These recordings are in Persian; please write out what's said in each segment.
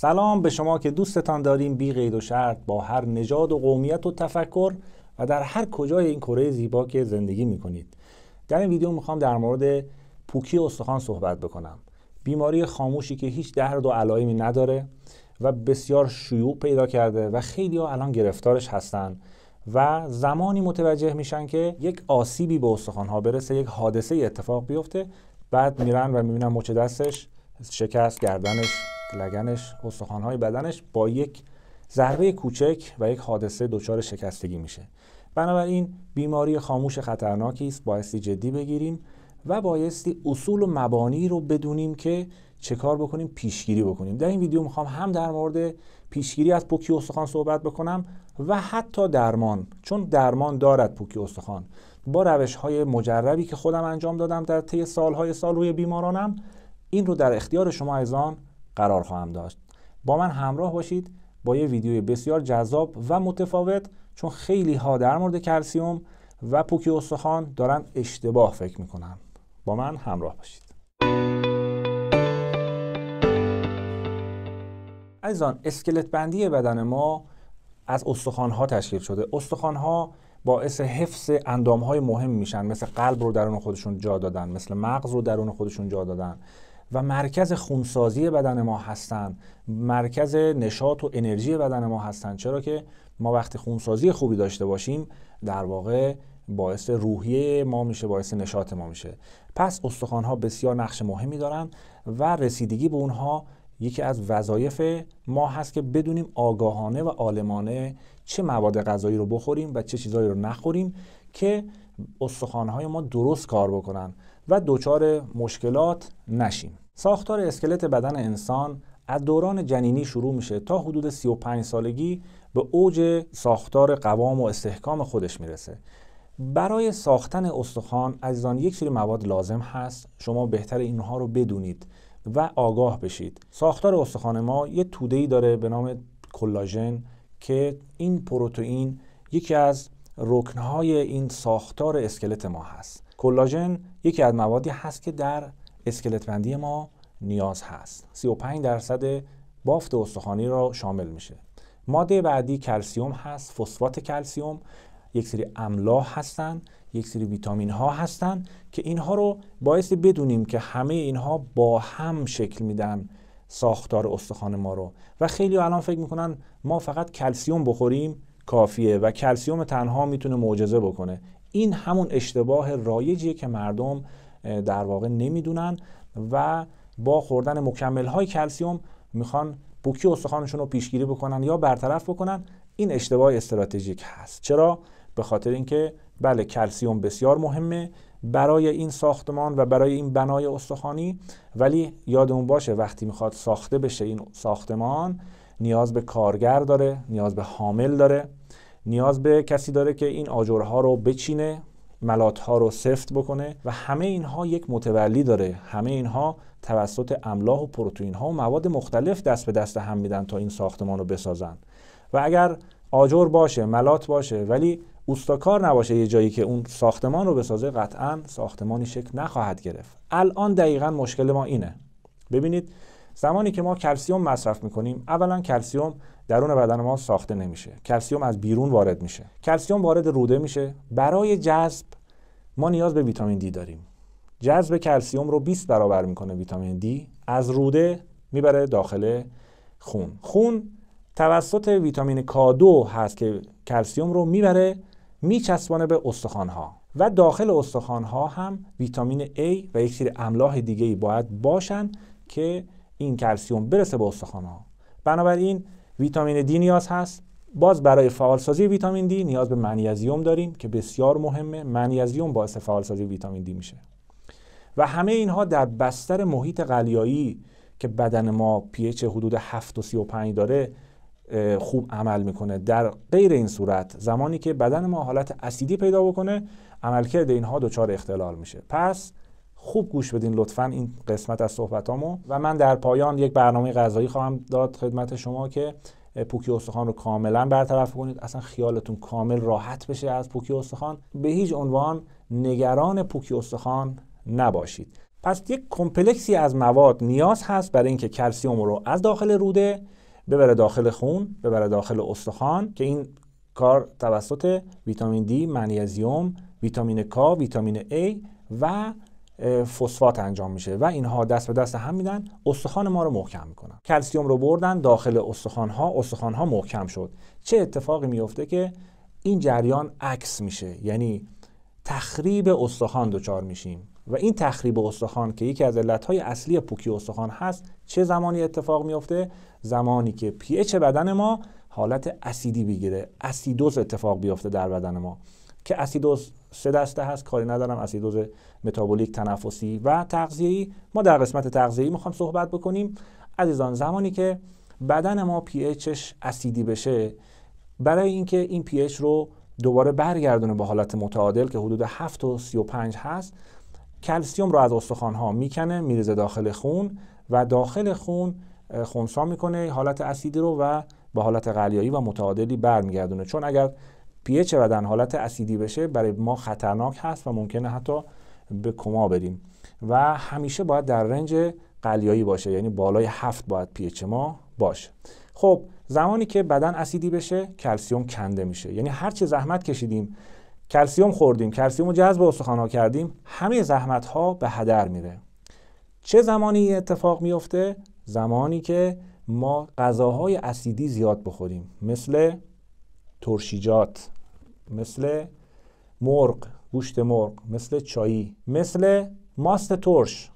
سلام به شما که دوستتان داریم بی قید و شرط با هر نژاد و قومیت و تفکر و در هر کجای این کره زیبا که زندگی می کنید در این ویدیو میخوام در مورد پوکی استخوان صحبت بکنم بیماری خاموشی که هیچ درد و علائمی نداره و بسیار شیوع پیدا کرده و خیلی ها الان گرفتارش هستن و زمانی متوجه میشن که یک آسیبی به ها برسه یک حادثه اتفاق بیفته بعد میرن و میبینن مچ دستش شکست گردنش لگنش استخوانهای بدنش با یک ضربه کوچک و یک حادثه دچار شکستگی میشه بنابراین بیماری خاموش خطرناکی است بایستی جدی بگیریم و بایستی اصول و مبانی رو بدونیم که چه کار بکنیم پیشگیری بکنیم در این ویدیو میخوام هم در مورد پیشگیری از پوکی استخوان صحبت بکنم و حتی درمان چون درمان دارد پوکی استخوان با روش های مجربی که خودم انجام دادم در طی سالهای سال روی بیمارانم این رو در اختیار شما ایزان قرار خواهم داشت با من همراه باشید با یه ویدیوی بسیار جذاب و متفاوت چون خیلی ها در مورد کلسیوم و پوکی استخوان دارن اشتباه فکر میکنن با من همراه باشید عزیزان اسکلت بندی بدن ما از استخوان ها تشکیل شده استخوان ها باعث حفظ اندام های مهم میشن مثل قلب رو درون خودشون جا دادن مثل مغز رو درون خودشون جا دادن و مرکز خونسازی بدن ما هستند مرکز نشاط و انرژی بدن ما هستند چرا که ما وقتی خونسازی خوبی داشته باشیم در واقع باعث روحیه ما میشه باعث نشاط ما میشه پس استخوان ها بسیار نقش مهمی دارن و رسیدگی به اونها یکی از وظایف ما هست که بدونیم آگاهانه و آلمانه چه مواد غذایی رو بخوریم و چه چیزایی رو نخوریم که های ما درست کار بکنن و دچار مشکلات نشیم ساختار اسکلت بدن انسان از دوران جنینی شروع میشه تا حدود 35 سالگی به اوج ساختار قوام و استحکام خودش میرسه برای ساختن استخوان عزیزان یک سری مواد لازم هست شما بهتر اینها رو بدونید و آگاه بشید ساختار استخوان ما یه توده‌ای داره به نام کلاژن که این پروتئین یکی از رکنهای این ساختار اسکلت ما هست کلاژن یکی از موادی هست که در اسکلت بندی ما نیاز هست 35 درصد بافت استخوانی را شامل میشه ماده بعدی کلسیوم هست فسفات کلسیوم یک سری املاح هستن یک سری ویتامین ها هستن که اینها رو باعث بدونیم که همه اینها با هم شکل میدن ساختار استخوان ما رو و خیلی الان فکر میکنن ما فقط کلسیوم بخوریم کافیه و کلسیوم تنها میتونه معجزه بکنه این همون اشتباه رایجیه که مردم در واقع نمیدونن و با خوردن مکمل های کلسیوم میخوان بوکی استخوانشون رو پیشگیری بکنن یا برطرف بکنن این اشتباه استراتژیک هست چرا به خاطر اینکه بله کلسیوم بسیار مهمه برای این ساختمان و برای این بنای استخوانی ولی یادمون باشه وقتی میخواد ساخته بشه این ساختمان نیاز به کارگر داره نیاز به حامل داره نیاز به کسی داره که این آجرها رو بچینه ملات ها رو سفت بکنه و همه اینها یک متولی داره همه اینها توسط املاح و پروتئین ها و مواد مختلف دست به دست هم میدن تا این ساختمان رو بسازن و اگر آجر باشه ملات باشه ولی اوستاکار نباشه یه جایی که اون ساختمان رو بسازه قطعا ساختمانی شکل نخواهد گرفت الان دقیقا مشکل ما اینه ببینید زمانی که ما کلسیوم مصرف میکنیم اولا کلسیوم درون بدن ما ساخته نمیشه کلسیوم از بیرون وارد میشه کلسیوم وارد روده میشه برای جذب ما نیاز به ویتامین دی داریم جذب کلسیوم رو 20 برابر میکنه ویتامین دی از روده میبره داخل خون خون توسط ویتامین K2 هست که کلسیوم رو میبره میچسبانه به استخوانها و داخل استخوانها هم ویتامین A و یک سری املاح دیگه ای باید باشن که این کلسیوم برسه به استخوان‌ها بنابراین ویتامین دی نیاز هست باز برای فعالسازی ویتامین دی نیاز به منیزیم داریم که بسیار مهمه منیزیم باعث فعالسازی ویتامین دی میشه و همه اینها در بستر محیط قلیایی که بدن ما پیچ حدود 7 و 35 داره خوب عمل میکنه در غیر این صورت زمانی که بدن ما حالت اسیدی پیدا بکنه عملکرد اینها دچار اختلال میشه پس خوب گوش بدین لطفا این قسمت از صحبتامو و من در پایان یک برنامه غذایی خواهم داد خدمت شما که پوکی استخوان رو کاملا برطرف کنید اصلا خیالتون کامل راحت بشه از پوکی استخوان به هیچ عنوان نگران پوکی استخوان نباشید پس یک کمپلکسی از مواد نیاز هست برای اینکه کلسیوم رو از داخل روده ببره داخل خون ببره داخل استخوان که این کار توسط ویتامین دی، منیزیوم ویتامین کا ویتامین A و فسفات انجام میشه و اینها دست به دست هم میدن استخوان ما رو محکم میکنن کلسیوم رو بردن داخل استخوان ها استخوان ها محکم شد چه اتفاقی میفته که این جریان عکس میشه یعنی تخریب استخوان دچار میشیم و این تخریب استخوان که یکی از های اصلی پوکی استخوان هست چه زمانی اتفاق میفته زمانی که اچ بدن ما حالت اسیدی بگیره اسیدوز اتفاق بیفته در بدن ما که اسیدوز سه دسته هست کاری ندارم اسیدوز متابولیک تنفسی و تغذیه‌ای ما در قسمت تغذیه‌ای میخوام صحبت بکنیم عزیزان زمانی که بدن ما پی اسیدی بشه برای اینکه این پی اچ رو دوباره برگردونه به حالت متعادل که حدود 7 و 35 هست کلسیوم رو از ها میکنه میریزه داخل خون و داخل خون خونسا میکنه حالت اسیدی رو و به حالت قلیایی و متعادلی برمیگردونه چون اگر پیچ بدن حالت اسیدی بشه برای ما خطرناک هست و ممکنه حتی به کما بریم و همیشه باید در رنج قلیایی باشه یعنی بالای هفت باید پیچ ما باشه خب زمانی که بدن اسیدی بشه کلسیوم کنده میشه یعنی هر چه زحمت کشیدیم کلسیوم خوردیم کلسیوم رو جذب استخوان‌ها کردیم همه زحمت ها به هدر میره چه زمانی اتفاق میفته زمانی که ما غذاهای اسیدی زیاد بخوریم مثل ترشیجات مثل مرغ گوشت مرغ مثل چایی مثل ماست ترش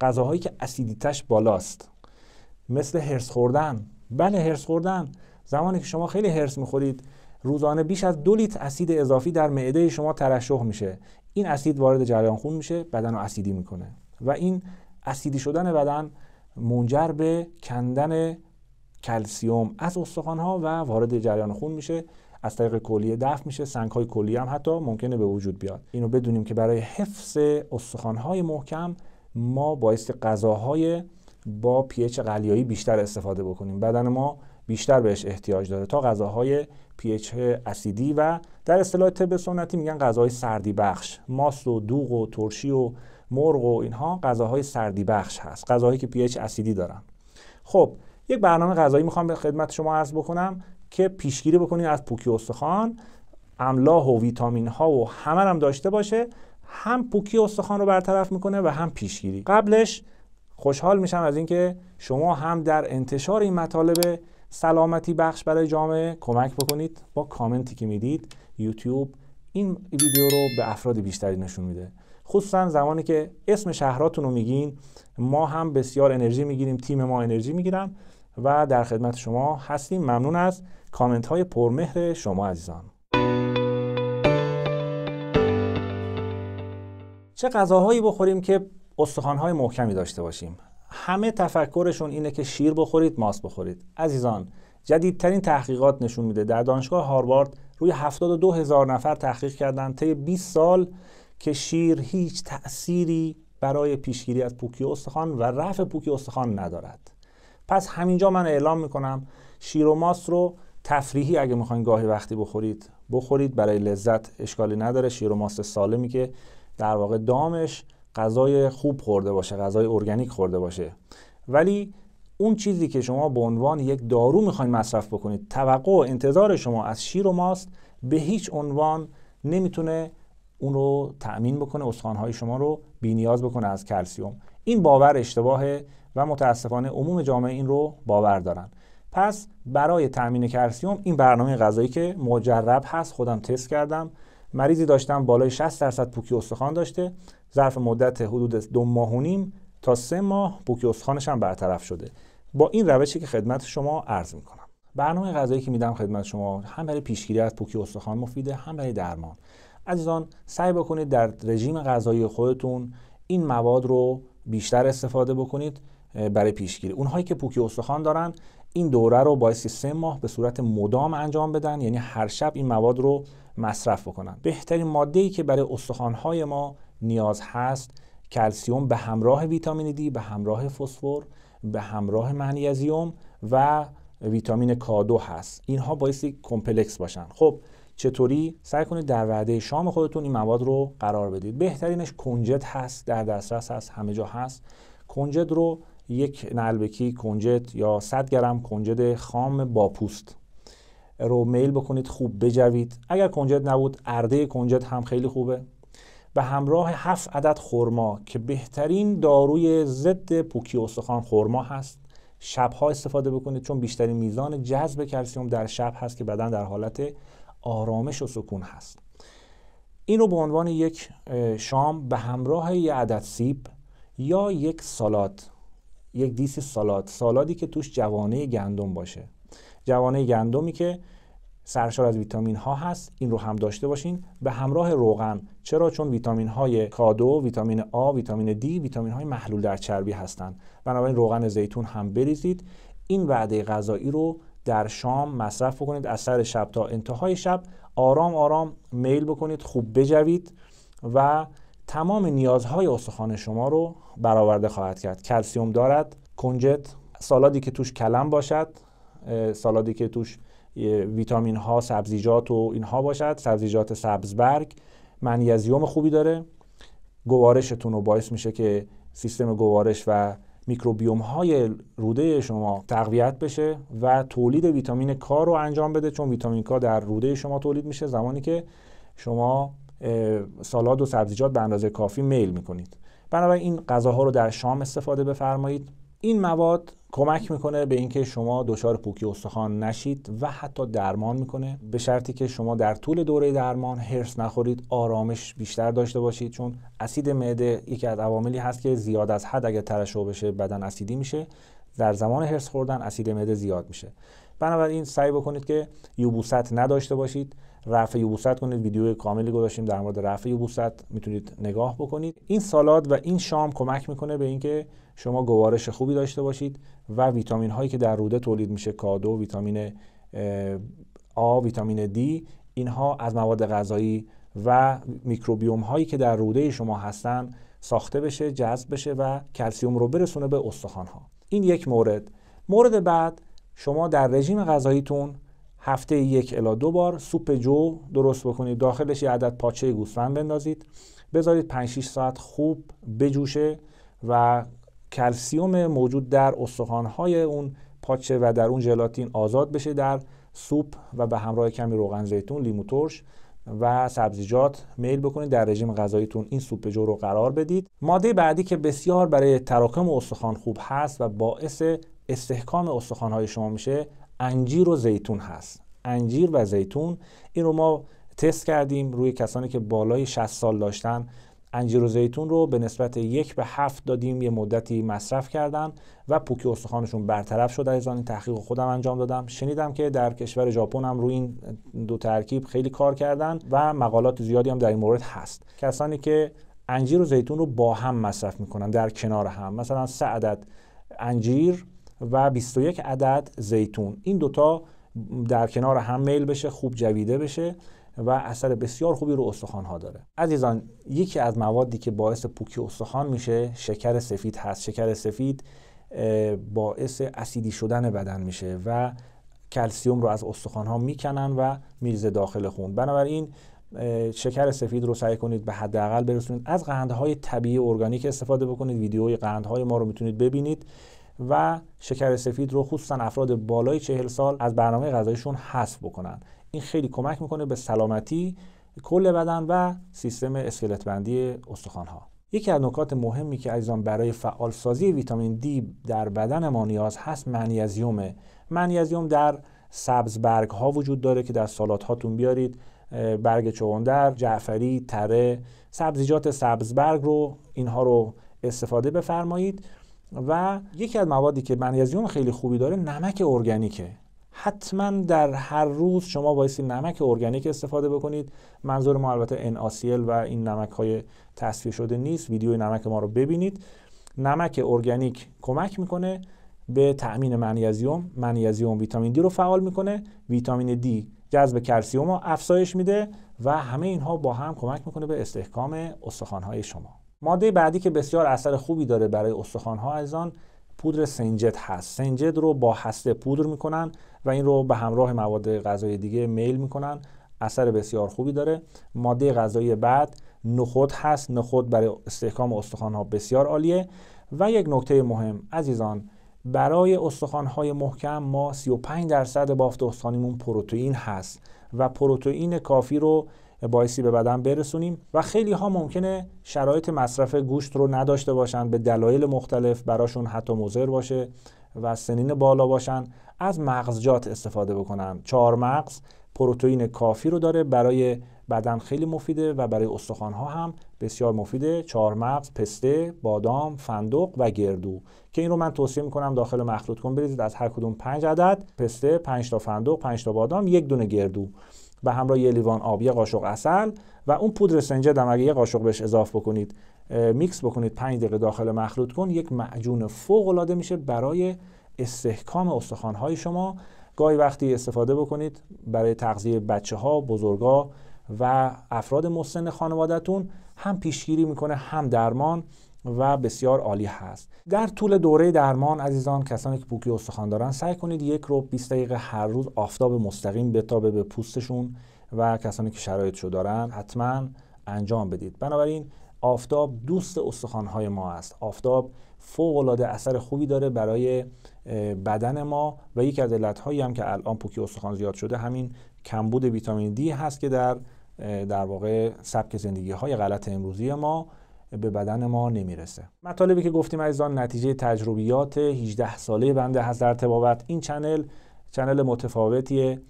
غذاهایی که اسیدیتش بالاست مثل هرس خوردن بله هرس خوردن زمانی که شما خیلی هرس میخورید روزانه بیش از دو لیتر اسید اضافی در معده شما ترشح میشه این اسید وارد جریان خون میشه بدن رو اسیدی میکنه و این اسیدی شدن بدن منجر به کندن کلسیوم از استخوان ها و وارد جریان خون میشه از طریق کلیه دفع میشه سنگ های کلیه هم حتی ممکنه به وجود بیاد اینو بدونیم که برای حفظ استخوان های محکم ما باعث غذاهای با پیچ قلیایی بیشتر استفاده بکنیم بدن ما بیشتر بهش احتیاج داره تا غذاهای پیچ اسیدی و در اصطلاح طب سنتی میگن غذاهای سردی بخش ماست و دوغ و ترشی و مرغ و اینها غذاهای سردی بخش هست غذاهایی که پیچ اسیدی دارن خب یک برنامه غذایی میخوام به خدمت شما عرض بکنم که پیشگیری بکنید از پوکی استخوان املاح و ویتامین ها و همه هم داشته باشه هم پوکی استخوان رو برطرف میکنه و هم پیشگیری قبلش خوشحال میشم از اینکه شما هم در انتشار این مطالب سلامتی بخش برای جامعه کمک بکنید با کامنتی که میدید یوتیوب این ویدیو رو به افراد بیشتری نشون میده خصوصا زمانی که اسم شهراتون رو میگین ما هم بسیار انرژی میگیریم تیم ما انرژی میگیرم و در خدمت شما هستیم ممنون از کامنت های پرمهر شما عزیزان چه غذاهایی بخوریم که های محکمی داشته باشیم همه تفکرشون اینه که شیر بخورید ماست بخورید عزیزان جدیدترین تحقیقات نشون میده در دانشگاه هاروارد روی 72 هزار نفر تحقیق کردن طی 20 سال که شیر هیچ تأثیری برای پیشگیری از پوکی استخوان و رفع پوکی استخوان ندارد پس همینجا من اعلام میکنم شیر و ماست رو تفریحی اگه میخواین گاهی وقتی بخورید بخورید برای لذت اشکالی نداره شیر و ماست سالمی که در واقع دامش غذای خوب خورده باشه غذای ارگانیک خورده باشه ولی اون چیزی که شما به عنوان یک دارو میخواین مصرف بکنید توقع و انتظار شما از شیر و ماست به هیچ عنوان نمیتونه اون رو تأمین بکنه استخوان‌های شما رو بینیاز بکنه از کلسیوم این باور اشتباهه و متاسفانه عموم جامعه این رو باور دارن پس برای تامین کلسیم این برنامه غذایی که مجرب هست خودم تست کردم مریضی داشتم بالای 60 درصد پوکی استخوان داشته ظرف مدت حدود دو ماه و نیم تا سه ماه پوکی استخوانش هم برطرف شده با این روشی که خدمت شما عرض میکنم برنامه غذایی که میدم خدمت شما هم برای پیشگیری از پوکی استخوان مفیده هم برای درمان عزیزان سعی بکنید در رژیم غذایی خودتون این مواد رو بیشتر استفاده بکنید برای پیشگیری اونهایی که پوکی استخوان دارن این دوره رو بایستی سه ماه به صورت مدام انجام بدن یعنی هر شب این مواد رو مصرف بکنن بهترین ماده ای که برای های ما نیاز هست کلسیوم به همراه ویتامین دی به همراه فسفر به همراه منیزیوم و ویتامین کادو هست اینها بایستی کمپلکس باشن خب چطوری سعی کنید در وعده شام خودتون این مواد رو قرار بدید بهترینش کنجد هست در دسترس هست همه جا هست کنجد رو یک نلبکی کنجد یا 100 گرم کنجد خام با پوست رو میل بکنید خوب بجوید اگر کنجد نبود ارده کنجد هم خیلی خوبه به همراه 7 عدد خرما که بهترین داروی ضد پوکی استخوان خرما هست شبها استفاده بکنید چون بیشترین میزان جذب کلسیوم در شب هست که بدن در حالت آرامش و سکون هست این رو به عنوان یک شام به همراه یه عدد سیب یا یک سالاد یک دیس سالاد سالادی که توش جوانه گندم باشه جوانه گندمی که سرشار از ویتامین ها هست این رو هم داشته باشین به همراه روغن چرا چون ویتامین های کادو ویتامین آ ویتامین دی ویتامین های محلول در چربی هستند بنابراین روغن زیتون هم بریزید این وعده غذایی رو در شام مصرف بکنید از سر شب تا انتهای شب آرام آرام میل بکنید خوب بجوید و تمام نیازهای استخوان شما رو برآورده خواهد کرد کلسیوم دارد کنجد سالادی که توش کلم باشد سالادی که توش ویتامین ها سبزیجات و اینها باشد سبزیجات سبزبرگ منیزیم خوبی داره گوارشتون رو باعث میشه که سیستم گوارش و میکروبیوم های روده شما تقویت بشه و تولید ویتامین کار رو انجام بده چون ویتامین کا در روده شما تولید میشه زمانی که شما سالاد و سبزیجات به اندازه کافی میل میکنید بنابراین این غذاها رو در شام استفاده بفرمایید این مواد کمک میکنه به اینکه شما دچار پوکی استخوان نشید و حتی درمان میکنه به شرطی که شما در طول دوره درمان هرس نخورید آرامش بیشتر داشته باشید چون اسید معده یکی از عواملی هست که زیاد از حد اگر ترشح بشه بدن اسیدی میشه در زمان هرس خوردن اسید معده زیاد میشه بنابراین سعی بکنید که یوبوست نداشته باشید رفع یبوست کنید ویدیو کاملی گذاشتیم در مورد رفع یبوست میتونید نگاه بکنید این سالاد و این شام کمک میکنه به اینکه شما گوارش خوبی داشته باشید و ویتامین هایی که در روده تولید میشه کادو ویتامین آ ویتامین دی اینها از مواد غذایی و میکروبیوم هایی که در روده شما هستن ساخته بشه جذب بشه و کلسیوم رو برسونه به استخوان ها این یک مورد مورد بعد شما در رژیم غذاییتون هفته یک الا دو بار سوپ جو درست بکنید داخلش یه عدد پاچه گوسفند بندازید بذارید 5 6 ساعت خوب بجوشه و کلسیوم موجود در استخوان‌های اون پاچه و در اون ژلاتین آزاد بشه در سوپ و به همراه کمی روغن زیتون لیمو ترش و سبزیجات میل بکنید در رژیم غذاییتون این سوپ جو رو قرار بدید ماده بعدی که بسیار برای تراکم استخوان خوب هست و باعث استحکام استخوان‌های شما میشه انجیر و زیتون هست انجیر و زیتون این رو ما تست کردیم روی کسانی که بالای 60 سال داشتن انجیر و زیتون رو به نسبت یک به هفت دادیم یه مدتی مصرف کردن و پوکی استخوانشون برطرف شد از این تحقیق خودم انجام دادم شنیدم که در کشور ژاپن هم روی این دو ترکیب خیلی کار کردن و مقالات زیادی هم در این مورد هست کسانی که انجیر و زیتون رو با هم مصرف میکنن در کنار هم مثلا سه عدد انجیر و 21 عدد زیتون این دوتا در کنار هم میل بشه خوب جویده بشه و اثر بسیار خوبی رو استخوان ها داره عزیزان یکی از موادی که باعث پوکی استخوان میشه شکر سفید هست شکر سفید باعث اسیدی شدن بدن میشه و کلسیوم رو از استخوان ها میکنن و میریزه داخل خون بنابراین شکر سفید رو سعی کنید به حداقل برسونید از قندهای طبیعی ارگانیک استفاده بکنید ویدیوی قندهای ما رو میتونید ببینید و شکر سفید رو خصوصا افراد بالای چهل سال از برنامه غذایشون حذف بکنن این خیلی کمک میکنه به سلامتی کل بدن و سیستم اسکلت بندی استخوان‌ها یکی از نکات مهمی که عزیزان برای فعال سازی ویتامین دی در بدن ما نیاز هست منیزیومه منیزیوم در سبز برگ ها وجود داره که در سالات هاتون بیارید برگ چغندر، جعفری، تره، سبزیجات سبز برگ رو اینها رو استفاده بفرمایید و یکی از موادی که منیزیم خیلی خوبی داره نمک ارگانیکه حتما در هر روز شما بایستی نمک ارگانیک استفاده بکنید منظور ما البته NaCl و این نمک های تصفیه شده نیست ویدیو نمک ما رو ببینید نمک ارگانیک کمک میکنه به تأمین منیزیوم منیزیم ویتامین دی رو فعال میکنه ویتامین دی جذب کلسیوم رو افزایش میده و همه اینها با هم کمک میکنه به استحکام های شما ماده بعدی که بسیار اثر خوبی داره برای استخوان‌ها از آن پودر سنجد هست سنجد رو با هسته پودر میکنن و این رو به همراه مواد غذایی دیگه میل میکنن اثر بسیار خوبی داره ماده غذایی بعد نخود هست نخود برای استحکام استخوان ها بسیار عالیه و یک نکته مهم عزیزان برای استخوان های محکم ما 35 درصد بافت استخوانیمون پروتئین هست و پروتئین کافی رو باعثی به بدن برسونیم و خیلی ها ممکنه شرایط مصرف گوشت رو نداشته باشن به دلایل مختلف براشون حتی مضر باشه و سنین بالا باشن از مغزجات استفاده بکنن چهار مغز پروتئین کافی رو داره برای بدن خیلی مفیده و برای ها هم بسیار مفیده مغز پسته بادام فندق و گردو که این رو من توصیه میکنم داخل مخلوط کن بریزید از هر کدوم 5 عدد پسته 5 تا فندق 5 تا بادام یک دونه گردو به همراه یه لیوان آب یه قاشق اصل و اون پودر سنجد هم اگه یه قاشق بهش اضافه بکنید میکس بکنید 5 دقیقه داخل مخلوط کن یک معجون فوق العاده میشه برای استحکام های شما گاهی وقتی استفاده بکنید برای تغذیه بچه ها بزرگا و افراد مسن خانوادتون هم پیشگیری میکنه هم درمان و بسیار عالی هست در طول دوره درمان عزیزان کسانی که پوکی استخوان دارن سعی کنید یک رو 20 دقیقه هر روز آفتاب مستقیم بتابه به پوستشون و کسانی که شرایطشو دارن حتما انجام بدید بنابراین آفتاب دوست های ما است آفتاب العاده اثر خوبی داره برای بدن ما و یکی از هایی هم که الان پوکی استخوان زیاد شده همین کمبود ویتامین دی هست که در در واقع سبک زندگی های غلط امروزی ما به بدن ما نمیرسه مطالبی که گفتیم عزیزان نتیجه تجربیات 18 ساله بنده هست در تبابت این چنل چنل متفاوتیه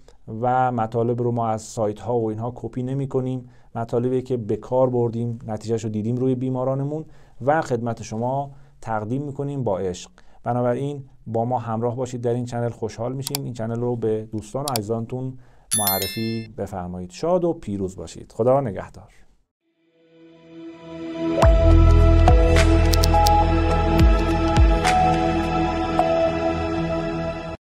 و مطالب رو ما از سایت ها و اینها کپی نمی کنیم مطالبی که به کار بردیم نتیجهش رو دیدیم روی بیمارانمون و خدمت شما تقدیم میکنیم با عشق بنابراین با ما همراه باشید در این چنل خوشحال میشیم این چنل رو به دوستان و عزیزانتون معرفی بفرمایید شاد و پیروز باشید خدا نگهدار